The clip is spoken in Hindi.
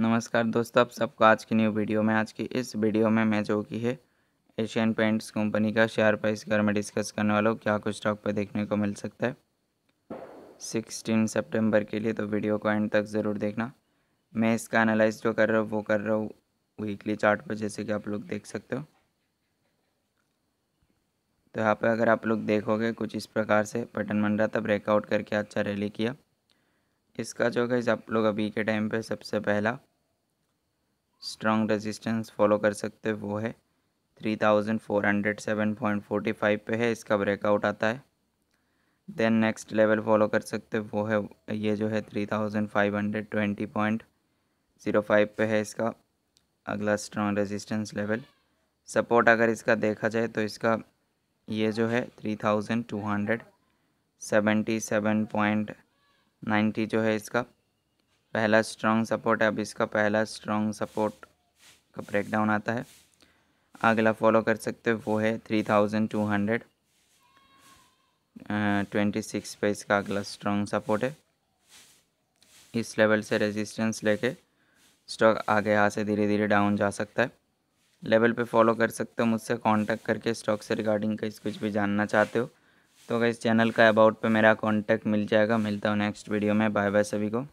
नमस्कार दोस्तों आप सबको आज की न्यू वीडियो में आज की इस वीडियो में मैं जो कि है एशियन पेंट्स कंपनी का शेयर प्राइस के बारे में डिस्कस करने वाला हूँ क्या कुछ स्टॉक पर देखने को मिल सकता है 16 सितंबर के लिए तो वीडियो को एंड तक ज़रूर देखना मैं इसका एनालाइज जो कर रहा हूँ वो कर रहा हूँ वीकली चार्ट पर जैसे कि आप लोग देख सकते हो तो यहाँ पर अगर आप लोग देखोगे कुछ इस प्रकार से पटन मंडरा था ब्रेकआउट करके अच्छा रैली किया इसका जो है आप लोग अभी के टाइम पे सबसे पहला स्ट्रॉन्ग रेजिस्टेंस फॉलो कर सकते वो है three thousand four hundred seven point forty five पर है इसका ब्रेकआउट आता है देन नेक्स्ट लेवल फॉलो कर सकते वो है ये जो है three thousand five hundred twenty point zero five पे है इसका अगला स्ट्रॉन्ग रेजिस्टेंस लेवल सपोर्ट अगर इसका देखा जाए तो इसका ये जो है three thousand two hundred seventy seven point ninety जो है इसका पहला स्ट्रॉन्ग सपोर्ट है अब इसका पहला स्ट्रॉन्ग सपोर्ट का ब्रेकडाउन आता है अगला फॉलो कर सकते हो वो है three thousand two hundred twenty six पे इसका अगला स्ट्रॉन्ग सपोर्ट है इस लेवल से रेजिस्टेंस लेके स्टॉक आगे यहाँ से धीरे धीरे डाउन जा सकता है लेवल पे फॉलो कर सकते हो मुझसे कांटेक्ट करके स्टॉक से रिगार्डिंग कुछ भी जानना चाहते हो तो अगर चैनल का अबाउट पे मेरा कांटेक्ट मिल जाएगा मिलता हूँ नेक्स्ट वीडियो में बाय बाय सभी को